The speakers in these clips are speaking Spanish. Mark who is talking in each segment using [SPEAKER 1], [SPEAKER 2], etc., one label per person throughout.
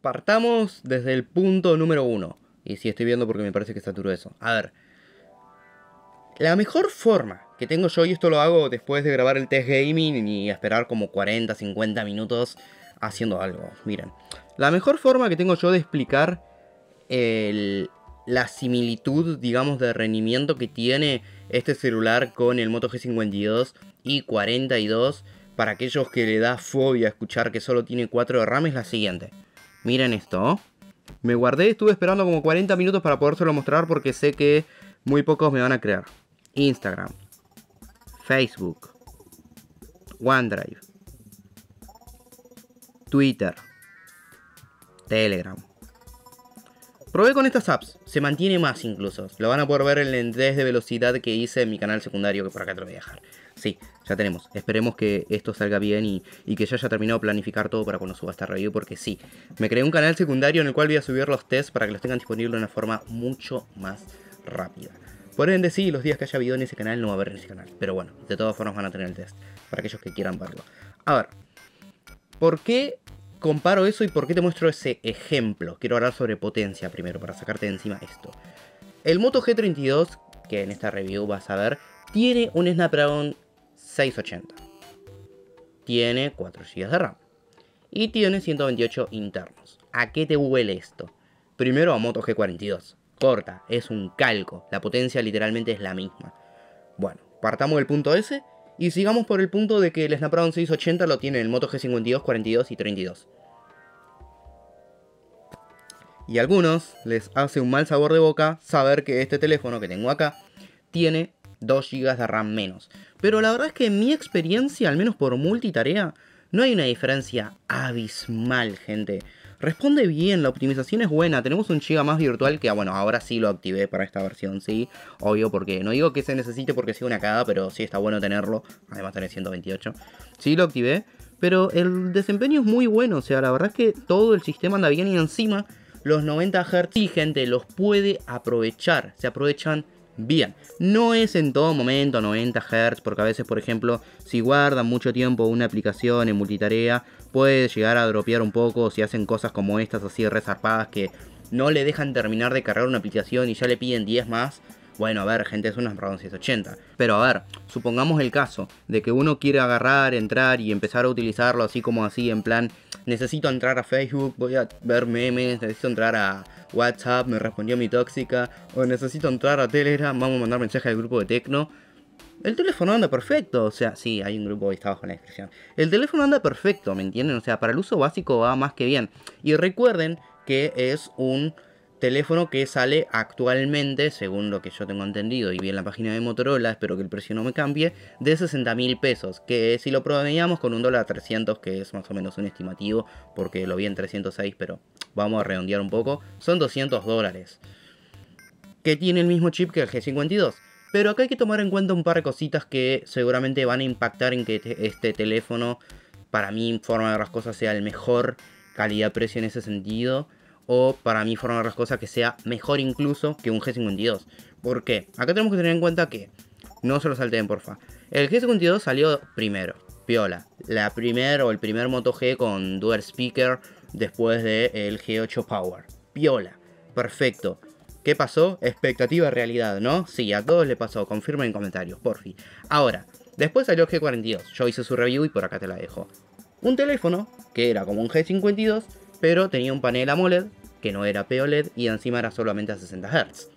[SPEAKER 1] Partamos desde el punto número uno. Y si estoy viendo porque me parece que está duro eso. A ver. La mejor forma que tengo yo, y esto lo hago después de grabar el test gaming y esperar como 40, 50 minutos haciendo algo. Miren. La mejor forma que tengo yo de explicar el, la similitud, digamos, de rendimiento que tiene este celular con el Moto G52 y 42 para aquellos que le da fobia escuchar que solo tiene 4 de RAM es la siguiente. Miren esto. Me guardé, estuve esperando como 40 minutos para podérselo mostrar porque sé que muy pocos me van a crear. Instagram, Facebook, OneDrive, Twitter, Telegram. Probé con estas apps, se mantiene más incluso. Lo van a poder ver en el test de velocidad que hice en mi canal secundario que por acá te lo voy a dejar. Sí, ya tenemos. Esperemos que esto salga bien y, que ya haya terminado de planificar todo para cuando suba esta review, porque sí, me creé un canal secundario en el cual voy a subir los tests para que los tengan disponibles de una forma mucho más rápida. Por ende, sí, los días que haya habido en ese canal no va a haber en ese canal. Pero bueno, de todas formas van a tener el test, para aquellos que quieran verlo. A ver, ¿por qué comparo eso y por qué te muestro ese ejemplo? Quiero hablar sobre potencia primero, para sacarte de encima esto. El Moto G32, que en esta review vas a ver, tiene un Snapdragon 680. Tiene 4 GB de RAM. Y tiene 128 internos. ¿A qué te huele esto? Primero a Moto G42. Corta, es un calco. La potencia literalmente es la misma. Bueno, partamos del punto s y sigamos por el punto de que el Snapdragon 680 lo tiene el Moto G52, 42 y 32. Y a algunos les hace un mal sabor de boca saber que este teléfono que tengo acá tiene 2 GB de RAM menos. Pero la verdad es que en mi experiencia, al menos por multitarea, no hay una diferencia abismal, gente. Responde bien, la optimización es buena, tenemos un giga más virtual que, ah, bueno, ahora sí lo activé para esta versión, sí, obvio, porque no digo que se necesite porque sea una cagada, pero sí está bueno tenerlo, además tener 128, sí lo activé, pero el desempeño es muy bueno, o sea, la verdad es que todo el sistema anda bien y encima los 90 Hz, sí, gente, los puede aprovechar, se aprovechan bien. No es en todo momento 90 Hz, porque a veces, por ejemplo, si guardan mucho tiempo una aplicación en multitarea, puede llegar a dropear un poco si hacen cosas como estas así resarpadas que no le dejan terminar de cargar una aplicación y ya le piden 10 más bueno, a ver, gente, es un 180 Pero a ver, supongamos el caso de que uno quiere agarrar, entrar y empezar a utilizarlo así como así, en plan, necesito entrar a Facebook, voy a ver memes, necesito entrar a WhatsApp, me respondió mi tóxica, o necesito entrar a Telegram, vamos a mandar mensaje al grupo de Tecno. El teléfono anda perfecto, o sea, sí, hay un grupo ahí, está abajo en la descripción. El teléfono anda perfecto, ¿me entienden? O sea, para el uso básico va más que bien. Y recuerden que es un teléfono que sale actualmente, según lo que yo tengo entendido y vi en la página de Motorola, espero que el precio no me cambie, de 60 mil pesos, que si lo promediamos con un dólar a 300, que es más o menos un estimativo, porque lo vi en 306, pero vamos a redondear un poco, son 200 dólares. Que tiene el mismo chip que el G52. Pero acá hay que tomar en cuenta un par de cositas que seguramente van a impactar en que este teléfono, para mí, en forma de las cosas, sea el mejor calidad-precio en ese sentido o para mí, fueron las cosas que sea mejor incluso que un G52. ¿Por qué? Acá tenemos que tener en cuenta que no se lo salten, porfa. El G52 salió primero, piola. La primera o el primer Moto G con dual speaker después del G8 Power. Piola, perfecto. ¿Qué pasó? Expectativa, realidad, ¿no? Sí, a todos le pasó. Confirmen en comentarios, porfi. Ahora, después salió el G42. Yo hice su review y por acá te la dejo. Un teléfono que era como un G52, pero tenía un panel AMOLED que no era POLED y encima era solamente a 60 Hz.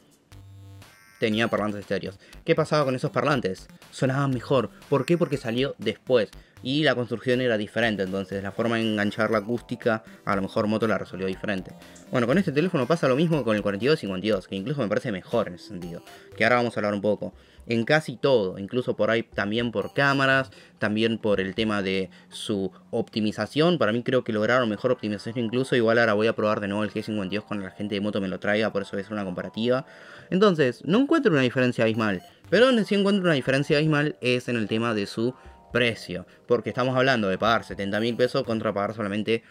[SPEAKER 1] Tenía parlantes estéreos. ¿Qué pasaba con esos parlantes? Sonaban mejor. ¿Por qué? Porque salió después y la construcción era diferente, entonces la forma de enganchar la acústica a lo mejor Moto la resolvió diferente. Bueno, con este teléfono pasa lo mismo que con el 4252, que incluso me parece mejor en ese sentido, que ahora vamos a hablar un poco. En casi todo, incluso por ahí también por cámaras, también por el tema de su optimización. Para mí creo que lograron mejor optimización incluso. Igual ahora voy a probar de nuevo el G52 cuando la gente de moto me lo traiga, por eso voy a hacer una comparativa. Entonces, no encuentro una diferencia abismal. Pero donde sí encuentro una diferencia abismal es en el tema de su precio. Porque estamos hablando de pagar 70 mil pesos contra pagar solamente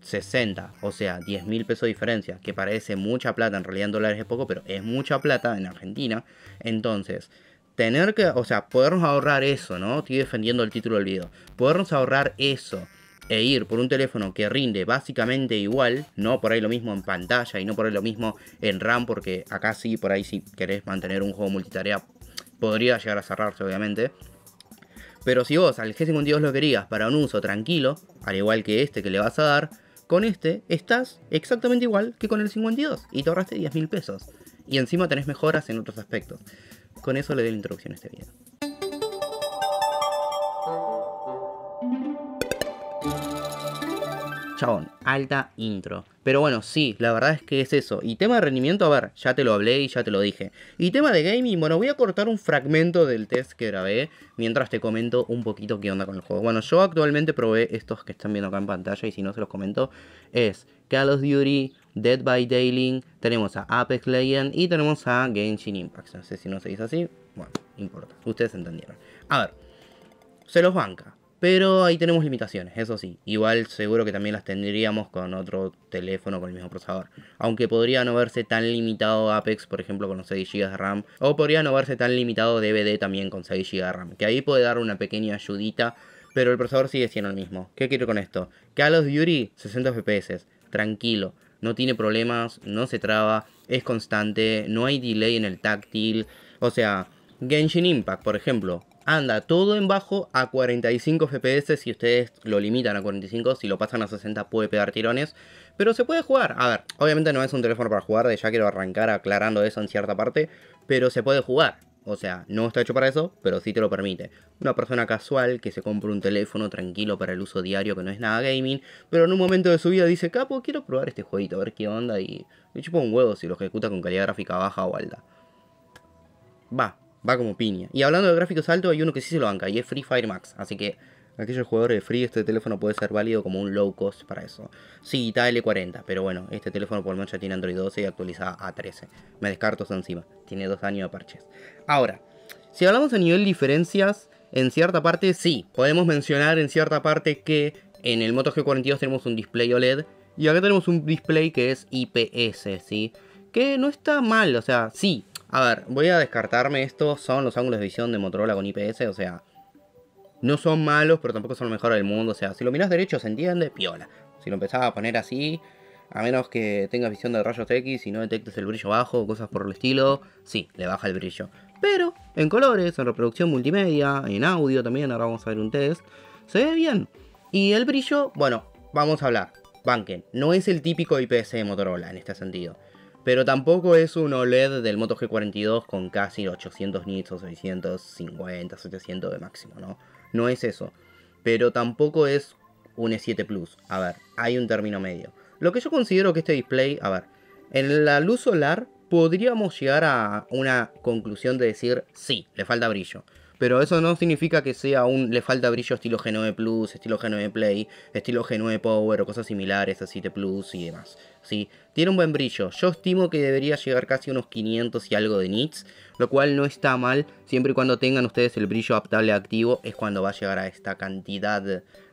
[SPEAKER 1] 60, o sea, 10 mil pesos de diferencia, que parece mucha plata, en realidad en dólares es poco, pero es mucha plata en Argentina. Entonces, tener que, o sea, podernos ahorrar eso, ¿no? Estoy defendiendo el título del video. Podernos ahorrar eso e ir por un teléfono que rinde básicamente igual, no por ahí lo mismo en pantalla y no por ahí lo mismo en RAM, porque acá sí, por ahí si querés mantener un juego multitarea, podría llegar a cerrarse, obviamente. Pero si vos al G52 lo querías para un uso tranquilo, al igual que este que le vas a dar, con este estás exactamente igual que con el 52 y te ahorraste 10 mil pesos. Y encima tenés mejoras en otros aspectos. Con eso le doy la introducción a este video. Chabón, alta intro. Pero bueno, sí, la verdad es que es eso. Y tema de rendimiento, a ver, ya te lo hablé y ya te lo dije. Y tema de gaming, bueno, voy a cortar un fragmento del test que grabé mientras te comento un poquito qué onda con el juego. Bueno, yo actualmente probé estos que están viendo acá en pantalla y si no se los comento, es Call of Duty, Dead by Dayling, tenemos a Apex Legends y tenemos a Genshin Impact. No sé si no se dice así, bueno, importa, ustedes entendieron. A ver, se los banca pero ahí tenemos limitaciones, eso sí. Igual seguro que también las tendríamos con otro teléfono con el mismo procesador. Aunque podría no verse tan limitado Apex, por ejemplo, con los 6 GB de RAM. O podría no verse tan limitado DVD también con 6 GB de RAM. Que ahí puede dar una pequeña ayudita. Pero el procesador sigue siendo el mismo. ¿Qué quiero con esto? Call of Duty, 60 FPS. Tranquilo. No tiene problemas, no se traba, es constante, no hay delay en el táctil. O sea, Genshin Impact, por ejemplo, anda todo en bajo a 45 FPS. Si ustedes lo limitan a 45, si lo pasan a 60 puede pegar tirones. Pero se puede jugar. A ver, obviamente no es un teléfono para jugar, de ya quiero arrancar aclarando eso en cierta parte. Pero se puede jugar. O sea, no está hecho para eso, pero sí te lo permite. Una persona casual que se compra un teléfono tranquilo para el uso diario, que no es nada gaming, pero en un momento de su vida dice, capo, quiero probar este jueguito, a ver qué onda, y me chupa un huevo si lo ejecuta con calidad gráfica baja o alta. Va, va como piña. Y hablando de gráficos altos, hay uno que sí se lo banca y es Free Fire Max. Así que aquellos jugadores de Free, este teléfono puede ser válido como un low cost para eso. Sí, está L40, pero bueno, este teléfono por lo menos ya tiene Android 12 y actualizada a 13. Me descarto eso encima, tiene dos años de parches. Ahora, si hablamos de nivel diferencias, en cierta parte sí, podemos mencionar en cierta parte que en el Moto G42 tenemos un display OLED y acá tenemos un display que es IPS, ¿sí? Que no está mal, o sea, sí, a ver, voy a descartarme estos. Son los ángulos de visión de Motorola con IPS, o sea, no son malos, pero tampoco son lo mejor del mundo. O sea, si lo mirás derecho se entiende, piola. Si lo empezás a poner así, a menos que tengas visión de rayos X y no detectes el brillo bajo o cosas por el estilo, sí, le baja el brillo. Pero en colores, en reproducción multimedia, en audio también, ahora vamos a ver un test, se ve bien. Y el brillo, bueno, vamos a hablar. Banken, no es el típico IPS de Motorola en este sentido pero tampoco es un OLED del Moto G42 con casi 800 nits o 650, 700 de máximo, ¿no? No es eso. Pero tampoco es un E7 Plus. A ver, hay un término medio. Lo que yo considero que este display, a ver, en la luz solar podríamos llegar a una conclusión de decir, sí, le falta brillo pero eso no significa que sea un. le falta brillo estilo G9 Plus, estilo G9 Play, estilo G9 Power o cosas similares, así 7 Plus y demás. ¿sí? Tiene un buen brillo. Yo estimo que debería llegar casi unos 500 y algo de nits, lo cual no está mal. Siempre y cuando tengan ustedes el brillo adaptable activo, es cuando va a llegar a esta cantidad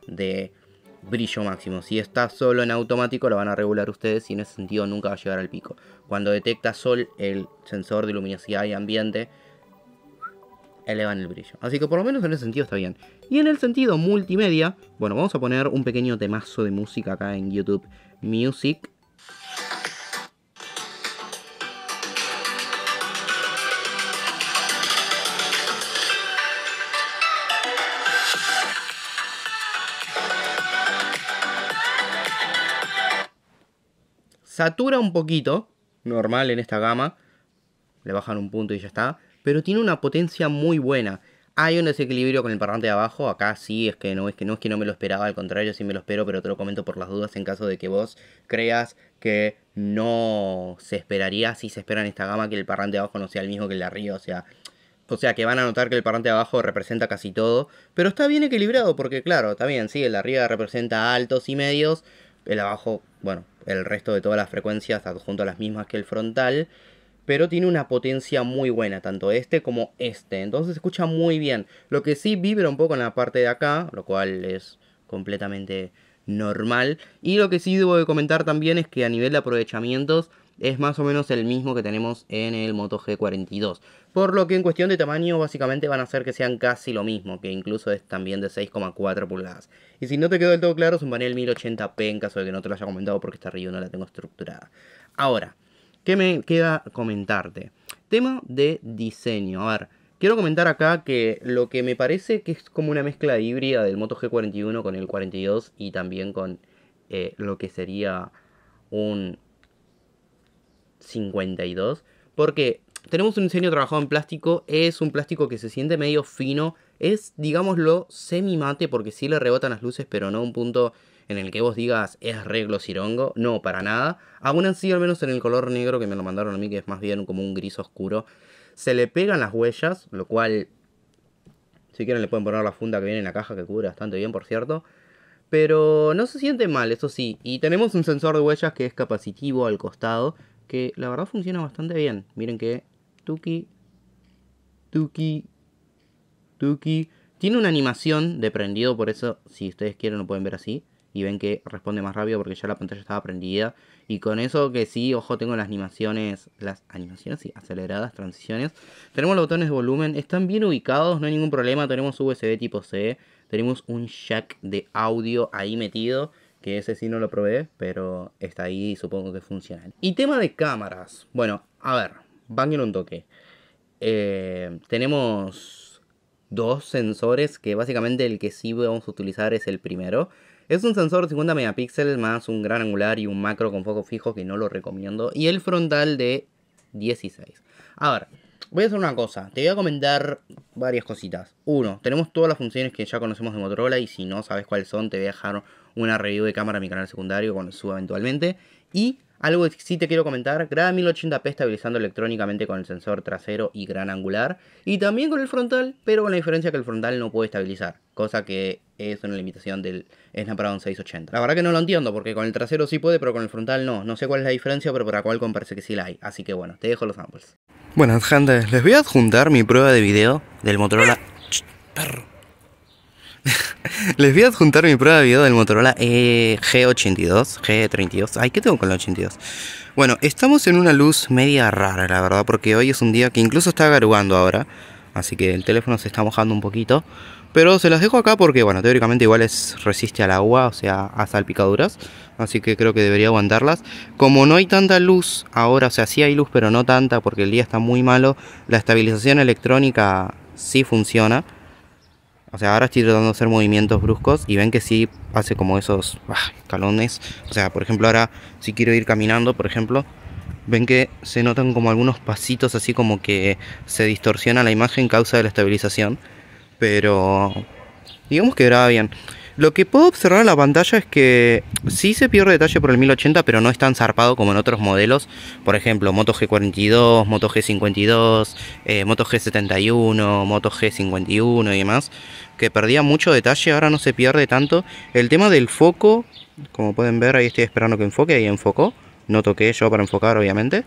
[SPEAKER 1] de brillo máximo. Si está solo en automático, lo van a regular ustedes y en ese sentido nunca va a llegar al pico. Cuando detecta sol, el sensor de luminosidad y ambiente elevan el brillo. Así que por lo menos en ese sentido está bien. Y en el sentido multimedia, bueno, vamos a poner un pequeño temazo de música acá en YouTube Music. Satura un poquito, normal en esta gama, le bajan un punto y ya está. Pero tiene una potencia muy buena. Hay un desequilibrio con el parlante de abajo, acá sí, es que no es que no es que no me lo esperaba, al contrario, sí me lo espero, pero te lo comento por las dudas en caso de que vos creas que no se esperaría si se espera en esta gama que el parlante de abajo no sea el mismo que el de arriba, o sea, o sea que van a notar que el parlante de abajo representa casi todo, pero está bien equilibrado porque claro, está bien, sí, el de arriba representa altos y medios, el abajo, bueno, el resto de todas las frecuencias adjunto a las mismas que el frontal pero tiene una potencia muy buena, tanto este como este, entonces se escucha muy bien. Lo que sí vibra un poco en la parte de acá, lo cual es completamente normal. Y lo que sí debo de comentar también es que a nivel de aprovechamientos es más o menos el mismo que tenemos en el Moto G42. Por lo que en cuestión de tamaño básicamente van a hacer que sean casi lo mismo, que incluso es también de 6,4 pulgadas. Y si no te quedó del todo claro, es un panel 1080p en caso de que no te lo haya comentado porque esta review no la tengo estructurada. Ahora, ¿Qué me queda comentarte? Tema de diseño. A ver, quiero comentar acá que lo que me parece que es como una mezcla híbrida del Moto G41 con el 42 y también con eh, lo que sería un 52. Porque tenemos un diseño trabajado en plástico, es un plástico que se siente medio fino, es, digámoslo, semi mate porque sí le rebotan las luces, pero no un punto en el que vos digas es reglo cirongo, no, para nada. Aún así, al menos en el color negro que me lo mandaron a mí, que es más bien como un gris oscuro, se le pegan las huellas, lo cual, si quieren le pueden poner la funda que viene en la caja que cubre bastante bien, por cierto. Pero no se siente mal, eso sí. Y tenemos un sensor de huellas que es capacitivo al costado, que la verdad funciona bastante bien. Miren que Tuki, Tuki, Tuki. Tiene una animación de prendido, por eso si ustedes quieren lo pueden ver así y ven que responde más rápido porque ya la pantalla estaba prendida. Y con eso que sí, ojo, tengo las animaciones, las animaciones, sí, aceleradas, transiciones. Tenemos los botones de volumen, están bien ubicados, no hay ningún problema. Tenemos USB tipo C, tenemos un jack de audio ahí metido. Que ese sí no lo probé, pero está ahí y supongo que funciona. Y tema de cámaras. Bueno, a ver, en un toque. Eh, tenemos dos sensores que básicamente el que sí vamos a utilizar es el primero es un sensor de 50 megapíxeles más un gran angular y un macro con foco fijo que no lo recomiendo. Y el frontal de 16. A ver, voy a hacer una cosa. Te voy a comentar varias cositas. Uno, tenemos todas las funciones que ya conocemos de Motorola y si no sabes cuáles son, te voy a dejar una review de cámara en mi canal secundario cuando suba eventualmente. Y algo que sí te quiero comentar, graba 1080p estabilizando electrónicamente con el sensor trasero y gran angular, y también con el frontal, pero con la diferencia que el frontal no puede estabilizar, cosa que es una limitación del Snapdragon 680. La verdad que no lo entiendo, porque con el trasero sí puede, pero con el frontal no. No sé cuál es la diferencia, pero para cuál parece que sí la hay. Así que bueno, te dejo los samples. Bueno, gente, les voy a adjuntar mi prueba de video del Motorola... perro. Les voy a adjuntar mi prueba de video del Motorola G82, e, G32. Ay, ¿qué tengo con el 82? Bueno, estamos en una luz media rara, la verdad, porque hoy es un día que incluso está garugando ahora. Así que el teléfono se está mojando un poquito. Pero se las dejo acá porque, bueno, teóricamente igual resiste al agua, o sea, a salpicaduras. Así que creo que debería aguantarlas. Como no hay tanta luz ahora, o sea, sí hay luz, pero no tanta porque el día está muy malo. La estabilización electrónica sí funciona. O sea, ahora estoy tratando de hacer movimientos bruscos y ven que sí hace como esos ah, escalones. O sea, por ejemplo, ahora si quiero ir caminando, por ejemplo, ven que se notan como algunos pasitos así como que se distorsiona la imagen causa de la estabilización. Pero digamos que graba bien. Lo que puedo observar en la pantalla es que sí se pierde detalle por el 1080, pero no es tan zarpado como en otros modelos. Por ejemplo, Moto G42, Moto G52, eh, Moto G71, Moto G51 y demás. Que perdía mucho detalle, ahora no se pierde tanto. El tema del foco, como pueden ver, ahí estoy esperando que enfoque, ahí enfocó no toqué yo para enfocar obviamente.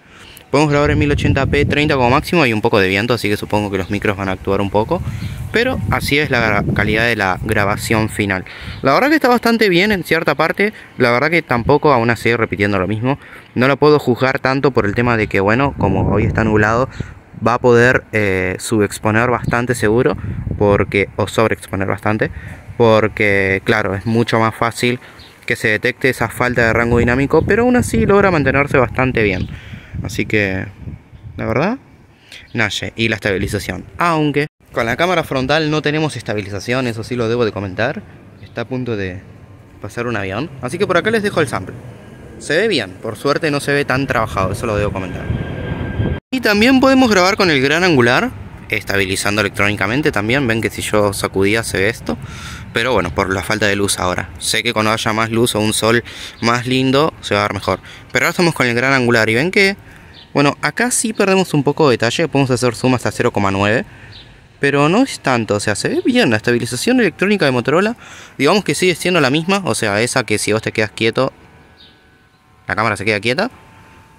[SPEAKER 1] Podemos grabar en 1080p 30 como máximo, hay un poco de viento, así que supongo que los micros van a actuar un poco. Pero así es la calidad de la grabación final. La verdad que está bastante bien en cierta parte, la verdad que tampoco, aún así repitiendo lo mismo, no la puedo juzgar tanto por el tema de que, bueno, como hoy está nublado, va a poder eh, subexponer bastante seguro, porque, o sobreexponer bastante, porque claro, es mucho más fácil que se detecte esa falta de rango dinámico, pero aún así logra mantenerse bastante bien. Así que, la verdad, nace, y la estabilización. Aunque con la cámara frontal no tenemos estabilización, eso sí lo debo de comentar. Está a punto de pasar un avión. Así que por acá les dejo el sample. Se ve bien, por suerte no se ve tan trabajado, eso lo debo comentar. Y también podemos grabar con el gran angular, estabilizando electrónicamente también. Ven que si yo sacudía se ve esto pero bueno, por la falta de luz ahora. Sé que cuando haya más luz o un sol más lindo, se va a ver mejor. Pero ahora estamos con el gran angular y ven que, bueno, acá sí perdemos un poco de detalle, podemos hacer zoom hasta 0,9. Pero no es tanto, o sea, se ve bien la estabilización electrónica de Motorola. Digamos que sigue siendo la misma, o sea, esa que si vos te quedas quieto, la cámara se queda quieta.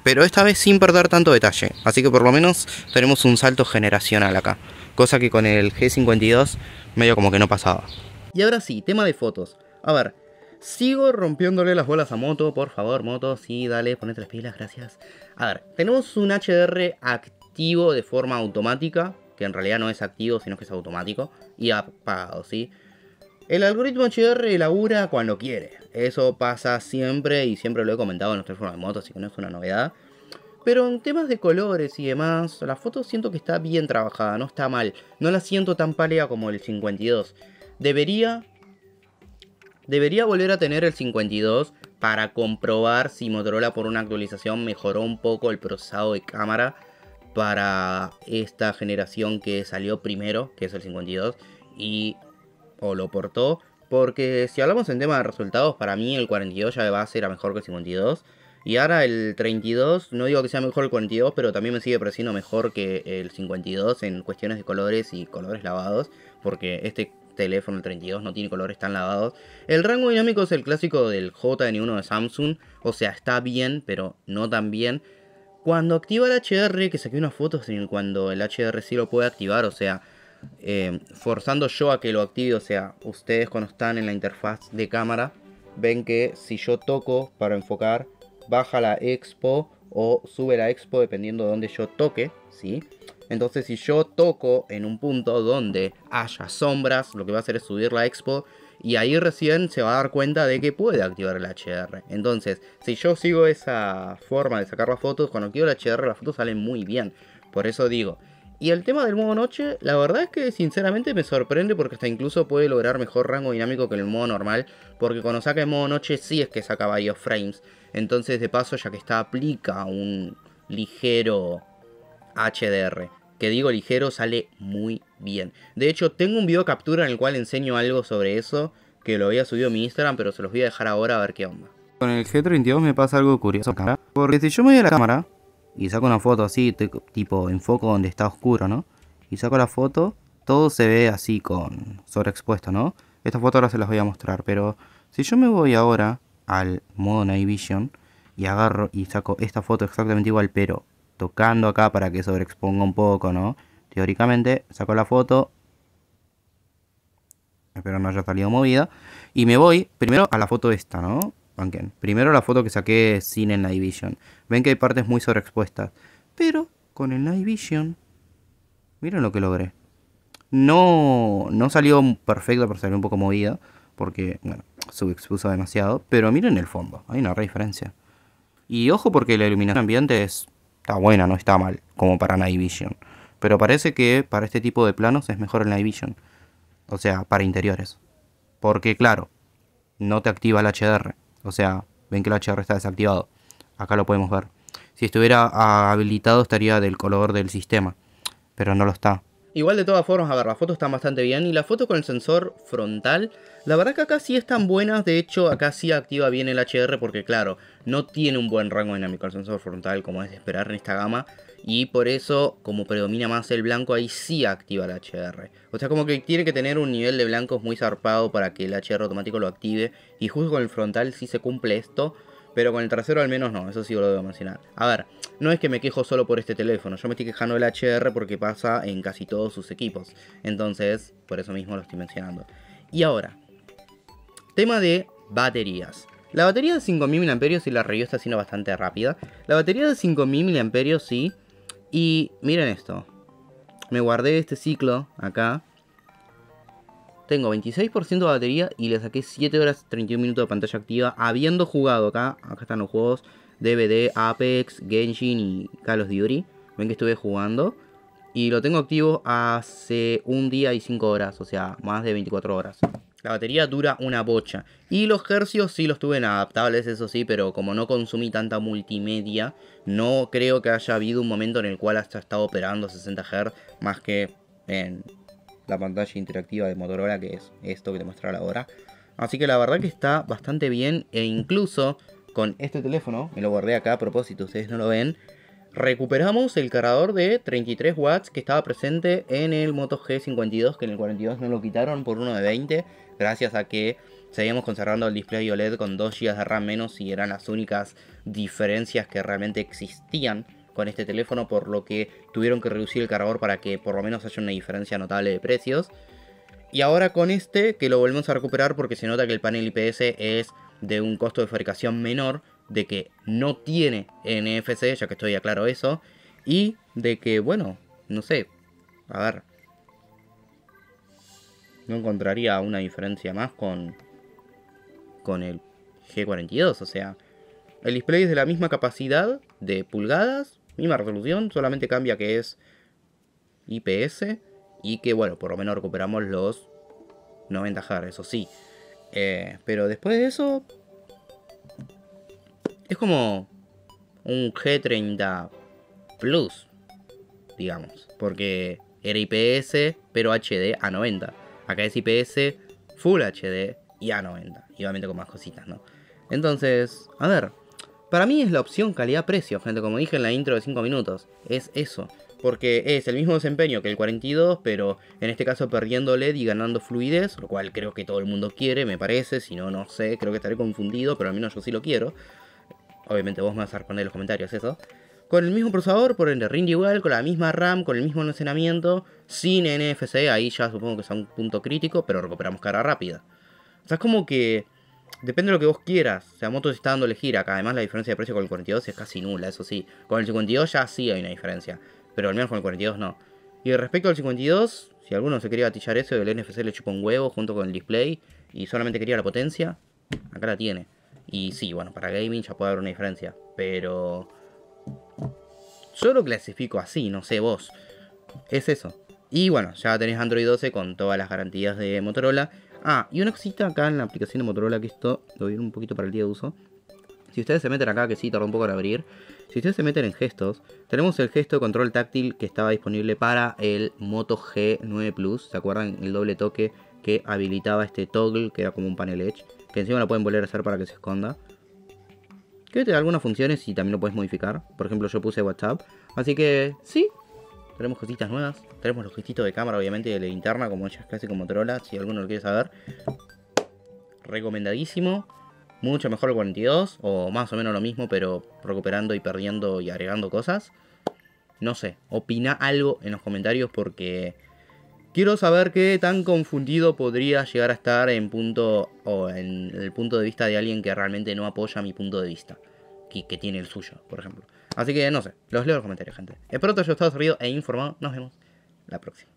[SPEAKER 1] Pero esta vez sin perder tanto detalle, así que por lo menos tenemos un salto generacional acá. Cosa que con el G52 medio como que no pasaba. Y ahora sí, tema de fotos. A ver, sigo rompiéndole las bolas a Moto, por favor, Moto, sí, dale, ponete las pilas, gracias. A ver, tenemos un HDR activo de forma automática, que en realidad no es activo, sino que es automático, y apagado, ¿sí? El algoritmo HDR labura cuando quiere. Eso pasa siempre y siempre lo he comentado en los teléfonos de moto, así que no es una novedad. Pero en temas de colores y demás, la foto siento que está bien trabajada, no está mal. No la siento tan pálida como el 52. Debería, debería volver a tener el 52 para comprobar si Motorola por una actualización mejoró un poco el procesado de cámara para esta generación que salió primero, que es el 52, y o lo portó. Porque si hablamos en tema de resultados, para mí el 42 ya va a era mejor que el 52. Y ahora el 32, no digo que sea mejor el 42, pero también me sigue pareciendo mejor que el 52 en cuestiones de colores y colores lavados. Porque este teléfono, el 32 no tiene colores tan lavados. El rango dinámico es el clásico del JN1 de Samsung, o sea, está bien, pero no tan bien. Cuando activa el HDR que saqué una fotos en cuando el HDR sí lo puede activar, o sea, eh, forzando yo a que lo active, o sea, ustedes cuando están en la interfaz de cámara, ven que si yo toco para enfocar, baja la expo o sube la expo dependiendo de donde yo toque, ¿sí? Entonces si yo toco en un punto donde haya sombras, lo que va a hacer es subir la expo y ahí recién se va a dar cuenta de que puede activar el HDR. Entonces, si yo sigo esa forma de sacar las fotos, cuando quiero el HDR las fotos salen muy bien. Por eso digo. Y el tema del modo noche, la verdad es que sinceramente me sorprende porque hasta incluso puede lograr mejor rango dinámico que el modo normal, porque cuando saca el modo noche sí es que saca varios frames. Entonces, de paso, ya que está, aplica un ligero HDR que digo ligero sale muy bien. De hecho, tengo un video captura en el cual enseño algo sobre eso, que lo había subido a mi Instagram, pero se los voy a dejar ahora a ver qué onda. Con el G32 me pasa algo curioso, porque si yo me voy a la cámara y saco una foto así, tipo enfoco donde está oscuro, ¿no? Y saco la foto, todo se ve así con sobreexpuesto, ¿no? Esta foto ahora se las voy a mostrar, pero si yo me voy ahora al modo Night Vision y agarro y saco esta foto exactamente igual, pero tocando acá para que sobreexponga un poco, ¿no? Teóricamente, saco la foto. Espero no haya salido movida. Y me voy primero a la foto esta, ¿no? Primero Primero la foto que saqué sin el Night Vision. Ven que hay partes muy sobreexpuestas. Pero con el Night Vision... Miren lo que logré. No, no salió perfecto, pero salió un poco movida. Porque, bueno, subexpuso demasiado. Pero miren el fondo. Hay una re diferencia. Y ojo porque la iluminación ambiente es Está buena, no está mal, como para Night Vision. Pero parece que para este tipo de planos es mejor el Night Vision. O sea, para interiores. Porque claro, no te activa el HDR. O sea, ven que el HDR está desactivado. Acá lo podemos ver. Si estuviera habilitado estaría del color del sistema. Pero no lo está. Igual de todas formas, a ver, las fotos están bastante bien. Y la foto con el sensor frontal la verdad que acá sí están buenas, de hecho acá sí activa bien el HR porque claro, no tiene un buen rango dinámico el sensor frontal como es de esperar en esta gama. Y por eso, como predomina más el blanco, ahí sí activa el HR. O sea, como que tiene que tener un nivel de blancos muy zarpado para que el HR automático lo active. Y justo con el frontal sí se cumple esto. Pero con el trasero al menos no, eso sí lo debo mencionar. A ver, no es que me quejo solo por este teléfono, yo me estoy quejando del HR porque pasa en casi todos sus equipos. Entonces, por eso mismo lo estoy mencionando. Y ahora, Tema de baterías. La batería de 5000 mAh y la review está siendo bastante rápida. La batería de 5000 mAh sí. Y miren esto. Me guardé este ciclo acá. Tengo 26% de batería y le saqué 7 horas 31 minutos de pantalla activa. Habiendo jugado acá. Acá están los juegos. DVD, Apex, Genshin y Call of Duty. Ven que estuve jugando. Y lo tengo activo hace un día y 5 horas. O sea, más de 24 horas. La batería dura una bocha. Y los hercios sí los tuve en adaptables, eso sí, pero como no consumí tanta multimedia, no creo que haya habido un momento en el cual haya estado operando 60 Hz más que en la pantalla interactiva de Motorola, que es esto que te mostraré ahora. Así que la verdad que está bastante bien e incluso con este teléfono, me lo guardé acá a propósito, ustedes no lo ven, recuperamos el cargador de 33 watts que estaba presente en el Moto G52, que en el 42 no lo quitaron por uno de 20 gracias a que seguíamos conservando el display OLED con 2 GB de RAM menos y eran las únicas diferencias que realmente existían con este teléfono, por lo que tuvieron que reducir el cargador para que por lo menos haya una diferencia notable de precios. Y ahora con este, que lo volvemos a recuperar porque se nota que el panel IPS es de un costo de fabricación menor, de que no tiene NFC, ya que estoy aclaro eso, y de que, bueno, no sé, a ver, no encontraría una diferencia más con, con el G42. O sea, el display es de la misma capacidad de pulgadas, misma resolución, solamente cambia que es IPS y que, bueno, por lo menos recuperamos los 90 Hz, eso sí. Eh, pero después de eso, es como un G30 Plus, digamos, porque era IPS, pero HD a 90. Acá es IPS, Full HD y A90. Y obviamente con más cositas, ¿no? Entonces, a ver. Para mí es la opción calidad-precio, gente. Como dije en la intro de 5 minutos. Es eso. Porque es el mismo desempeño que el 42, pero en este caso perdiendo LED y ganando fluidez, lo cual creo que todo el mundo quiere, me parece. Si no, no sé, creo que estaré confundido, pero al menos yo sí lo quiero. Obviamente vos me vas a responder en los comentarios eso con el mismo procesador, por ende, rinde igual, con la misma RAM, con el mismo almacenamiento, sin NFC, ahí ya supongo que es un punto crítico, pero recuperamos cara rápida. O sea, es como que depende de lo que vos quieras. O sea, Moto se está dando elegir acá. Además, la diferencia de precio con el 42 es casi nula, eso sí. Con el 52 ya sí hay una diferencia, pero al menos con el 42 no. Y respecto al 52, si alguno se quería batillar eso, el NFC le chupa un huevo junto con el display y solamente quería la potencia, acá la tiene. Y sí, bueno, para gaming ya puede haber una diferencia, pero yo lo clasifico así, no sé vos. Es eso. Y bueno, ya tenés Android 12 con todas las garantías de Motorola. Ah, y una cosita acá en la aplicación de Motorola, que esto lo voy a ir un poquito para el día de uso. Si ustedes se meten acá, que sí, tardó un poco en abrir. Si ustedes se meten en gestos, tenemos el gesto de control táctil que estaba disponible para el Moto G9 Plus. ¿Se acuerdan? El doble toque que habilitaba este toggle, que era como un panel edge. Que encima lo pueden volver a hacer para que se esconda que te algunas funciones y también lo puedes modificar. Por ejemplo, yo puse WhatsApp. Así que sí, tenemos cositas nuevas. Tenemos los gestitos de cámara, obviamente, de la linterna, como ella es casi como Motorola, si alguno lo quiere saber. Recomendadísimo. Mucho mejor el 42, o más o menos lo mismo, pero recuperando y perdiendo y agregando cosas. No sé, opina algo en los comentarios porque Quiero saber qué tan confundido podría llegar a estar en punto o en el punto de vista de alguien que realmente no apoya mi punto de vista, que, tiene el suyo, por ejemplo. Así que no sé, los leo en los comentarios, gente. Espero que os haya estado servido este e informado. Nos vemos la próxima.